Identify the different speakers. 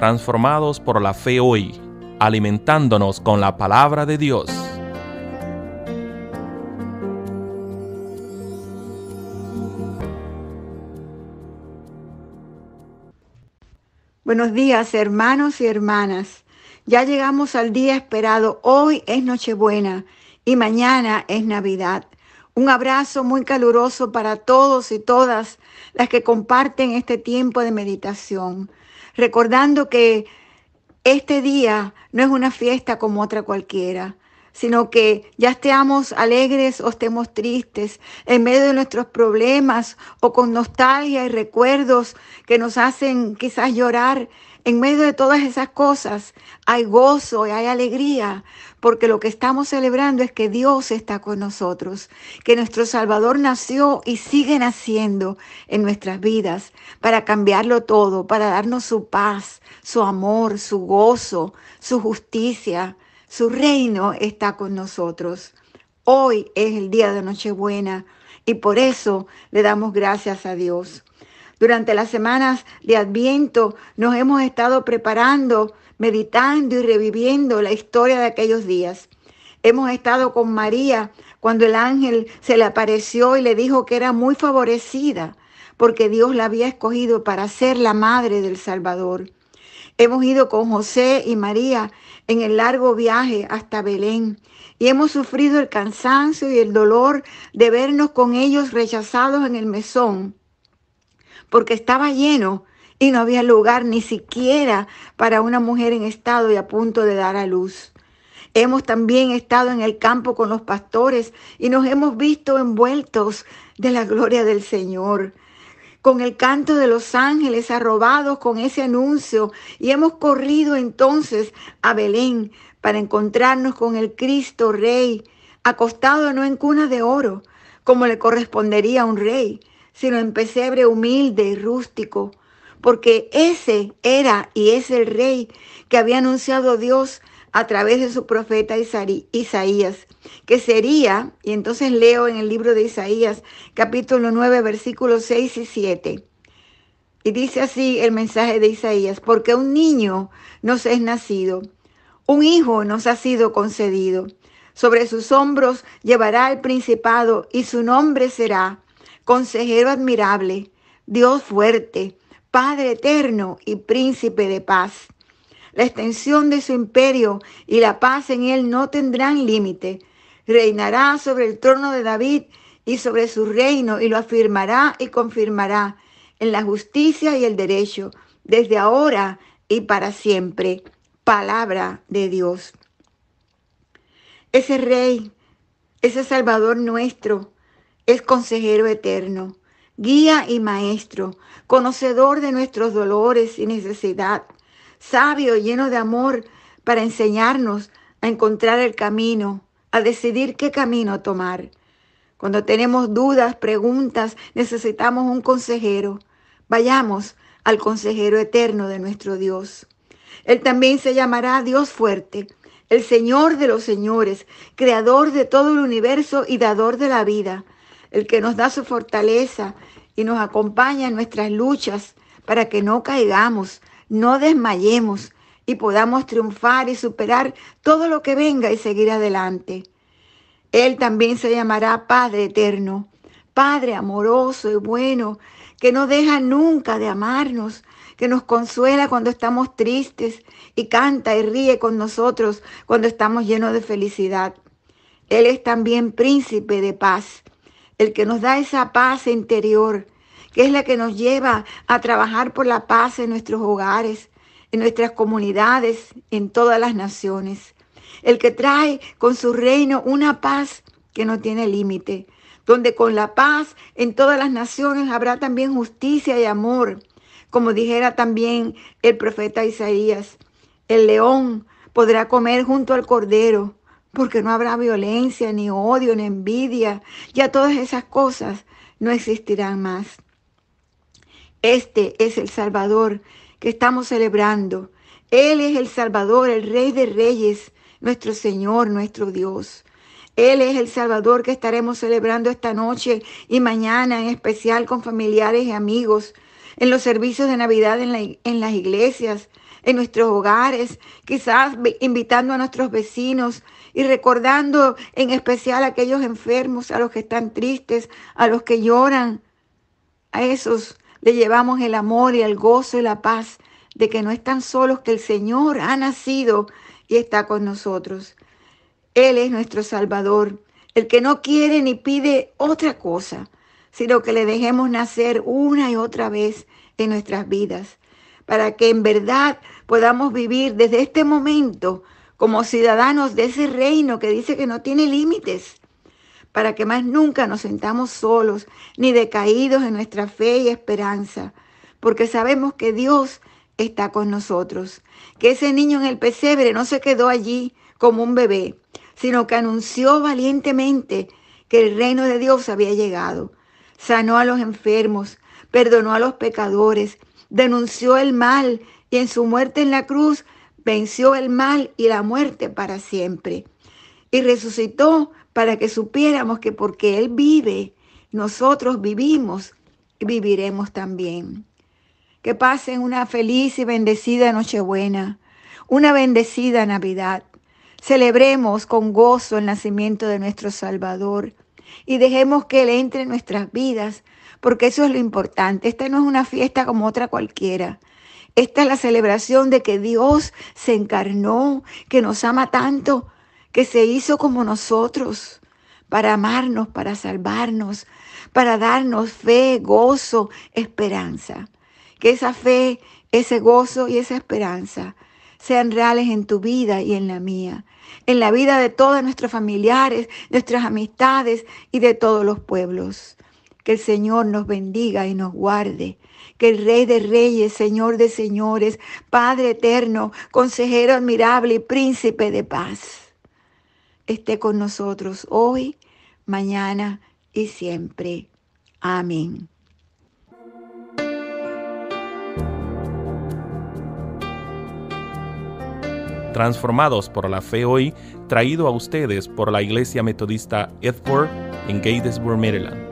Speaker 1: transformados por la fe hoy, alimentándonos con la palabra de Dios. Buenos días hermanos y hermanas. Ya llegamos al día esperado. Hoy es Nochebuena y mañana es Navidad. Un abrazo muy caluroso para todos y todas las que comparten este tiempo de meditación recordando que este día no es una fiesta como otra cualquiera, sino que ya estemos alegres o estemos tristes, en medio de nuestros problemas o con nostalgia y recuerdos que nos hacen quizás llorar, en medio de todas esas cosas hay gozo y hay alegría, porque lo que estamos celebrando es que Dios está con nosotros, que nuestro Salvador nació y sigue naciendo en nuestras vidas para cambiarlo todo, para darnos su paz, su amor, su gozo, su justicia, su reino está con nosotros. Hoy es el día de Nochebuena y por eso le damos gracias a Dios. Durante las semanas de Adviento nos hemos estado preparando, meditando y reviviendo la historia de aquellos días. Hemos estado con María cuando el ángel se le apareció y le dijo que era muy favorecida porque Dios la había escogido para ser la madre del Salvador. Hemos ido con José y María en el largo viaje hasta Belén y hemos sufrido el cansancio y el dolor de vernos con ellos rechazados en el mesón, porque estaba lleno y no había lugar ni siquiera para una mujer en estado y a punto de dar a luz. Hemos también estado en el campo con los pastores y nos hemos visto envueltos de la gloria del Señor con el canto de los ángeles, arrobados con ese anuncio, y hemos corrido entonces a Belén para encontrarnos con el Cristo Rey, acostado no en cuna de oro, como le correspondería a un rey, sino en pesebre humilde y rústico, porque ese era y es el Rey que había anunciado Dios a través de su profeta Isaías, que sería, y entonces leo en el libro de Isaías, capítulo 9, versículos 6 y 7. Y dice así el mensaje de Isaías, porque un niño nos es nacido, un hijo nos ha sido concedido, sobre sus hombros llevará el principado y su nombre será consejero admirable, Dios fuerte, Padre eterno y príncipe de paz. La extensión de su imperio y la paz en él no tendrán límite. Reinará sobre el trono de David y sobre su reino y lo afirmará y confirmará en la justicia y el derecho, desde ahora y para siempre. Palabra de Dios. Ese Rey, ese Salvador nuestro, es consejero eterno, guía y maestro, conocedor de nuestros dolores y necesidad, sabio, lleno de amor, para enseñarnos a encontrar el camino, a decidir qué camino tomar. Cuando tenemos dudas, preguntas, necesitamos un consejero. Vayamos al consejero eterno de nuestro Dios. Él también se llamará Dios fuerte, el Señor de los señores, creador de todo el universo y dador de la vida, el que nos da su fortaleza y nos acompaña en nuestras luchas para que no caigamos, no desmayemos y podamos triunfar y superar todo lo que venga y seguir adelante. Él también se llamará Padre Eterno, Padre amoroso y bueno, que no deja nunca de amarnos, que nos consuela cuando estamos tristes y canta y ríe con nosotros cuando estamos llenos de felicidad. Él es también príncipe de paz, el que nos da esa paz interior que es la que nos lleva a trabajar por la paz en nuestros hogares, en nuestras comunidades, en todas las naciones. El que trae con su reino una paz que no tiene límite, donde con la paz en todas las naciones habrá también justicia y amor, como dijera también el profeta Isaías. El león podrá comer junto al cordero, porque no habrá violencia, ni odio, ni envidia. Ya todas esas cosas no existirán más. Este es el Salvador que estamos celebrando. Él es el Salvador, el Rey de Reyes, nuestro Señor, nuestro Dios. Él es el Salvador que estaremos celebrando esta noche y mañana en especial con familiares y amigos, en los servicios de Navidad en, las iglesias, en nuestros hogares, quizás invitando a nuestros vecinos y recordando en especial a aquellos enfermos, a los que están tristes, a los que lloran, a esos le llevamos el amor y el gozo y la paz de que no están solos, que el Señor ha nacido y está con nosotros. Él es nuestro Salvador, el que no quiere ni pide otra cosa, sino que le dejemos nacer una y otra vez en nuestras vidas, para que en verdad podamos vivir desde este momento como ciudadanos de ese reino que dice que no tiene límites, para que más nunca nos sentamos solos ni decaídos en nuestra fe y esperanza, porque sabemos que Dios está con nosotros, que ese niño en el pesebre no se quedó allí como un bebé, sino que anunció valientemente que el reino de Dios había llegado, sanó a los enfermos, perdonó a los pecadores, denunció el mal y en su muerte en la cruz venció el mal y la muerte para siempre y resucitó para que supiéramos que porque Él vive, nosotros vivimos y viviremos también. Que pasen una feliz y bendecida Nochebuena, una bendecida Navidad. Celebremos con gozo el nacimiento de nuestro Salvador y dejemos que Él entre en nuestras vidas, porque eso es lo importante. Esta no es una fiesta como otra cualquiera. Esta es la celebración de que Dios se encarnó, que nos ama tanto que se hizo como nosotros para amarnos, para salvarnos, para darnos fe, gozo, esperanza. Que esa fe, ese gozo y esa esperanza sean reales en tu vida y en la mía, en la vida de todos nuestros familiares, nuestras amistades y de todos los pueblos. Que el Señor nos bendiga y nos guarde. Que el Rey de Reyes, Señor de Señores, Padre eterno, Consejero admirable y Príncipe de paz esté con nosotros hoy, mañana y siempre. Amén. Transformados por la fe hoy, traído a ustedes por la Iglesia Metodista Edward en Gatesburg, Maryland.